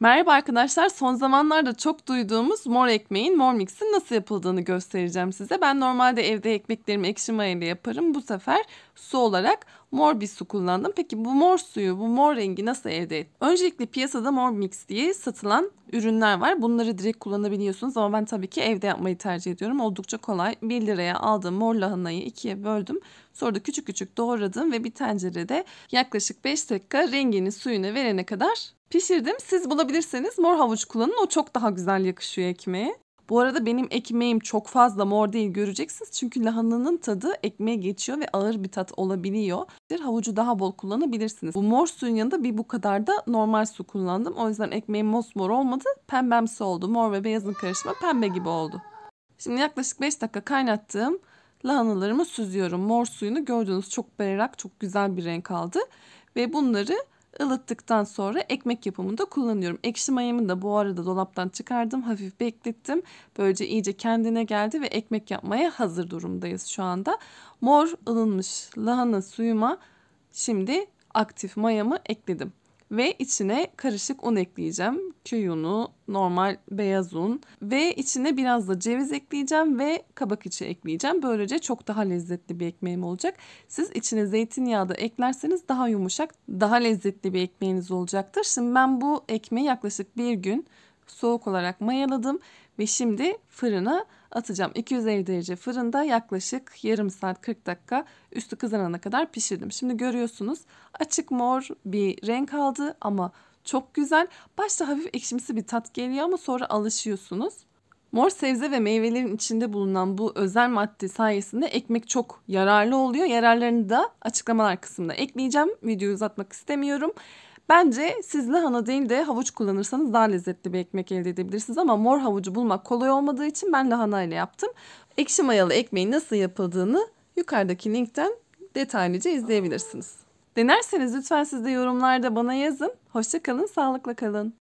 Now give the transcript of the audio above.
Merhaba arkadaşlar. Son zamanlarda çok duyduğumuz mor ekmeğin, mor mixin nasıl yapıldığını göstereceğim size. Ben normalde evde ekmeklerimi ekşi mayayla yaparım. Bu sefer su olarak mor bir su kullandım. Peki bu mor suyu, bu mor rengi nasıl elde et? Öncelikle piyasada mor mix diye satılan ürünler var. Bunları direkt kullanabiliyorsunuz ama ben tabii ki evde yapmayı tercih ediyorum. Oldukça kolay. 1 liraya aldığım mor lahanayı ikiye böldüm. Sonra da küçük küçük doğradım ve bir tencerede yaklaşık 5 dakika rengini suyunu verene kadar pişirdim. Siz bulabilirseniz mor havuç kullanın. O çok daha güzel yakışıyor ekmeğe. Bu arada benim ekmeğim çok fazla mor değil göreceksiniz. Çünkü lahananın tadı ekmeğe geçiyor ve ağır bir tat olabiliyor. Bir Havucu daha bol kullanabilirsiniz. Bu mor suyun yanında bir bu kadar da normal su kullandım. O yüzden ekmeğim mosmor olmadı. Pembemsi oldu. Mor ve beyazın karışımı pembe gibi oldu. Şimdi yaklaşık 5 dakika kaynattığım lahanalarımı süzüyorum. Mor suyunu gördüğünüz çok berrak, çok güzel bir renk aldı. Ve bunları ılıttıktan sonra ekmek yapımında kullanıyorum. Ekşi mayamı da bu arada dolaptan çıkardım. Hafif beklettim. Böylece iyice kendine geldi ve ekmek yapmaya hazır durumdayız şu anda. Mor ılınmış lahana suyuma şimdi aktif mayamı ekledim ve içine karışık un ekleyeceğim. Köy unu, normal beyaz un ve içine biraz da ceviz ekleyeceğim ve kabak içi ekleyeceğim. Böylece çok daha lezzetli bir ekmeğim olacak. Siz içine zeytinyağı da eklerseniz daha yumuşak, daha lezzetli bir ekmeğiniz olacaktır. Şimdi ben bu ekmeği yaklaşık bir gün soğuk olarak mayaladım ve şimdi fırına atacağım. 250 derece fırında yaklaşık yarım saat 40 dakika üstü kızarana kadar pişirdim. Şimdi görüyorsunuz açık mor bir renk aldı ama çok güzel. Başta hafif ekşimsi bir tat geliyor ama sonra alışıyorsunuz. Mor sebze ve meyvelerin içinde bulunan bu özel madde sayesinde ekmek çok yararlı oluyor. Yararlarını da açıklamalar kısmında ekleyeceğim. Videoyu uzatmak istemiyorum. Bence siz lahana değil de havuç kullanırsanız daha lezzetli bir ekmek elde edebilirsiniz ama mor havucu bulmak kolay olmadığı için ben lahana ile yaptım. Ekşi mayalı ekmeğin nasıl yapıldığını yukarıdaki linkten detaylıca izleyebilirsiniz. Denerseniz lütfen siz de yorumlarda bana yazın. Hoşçakalın, sağlıkla kalın.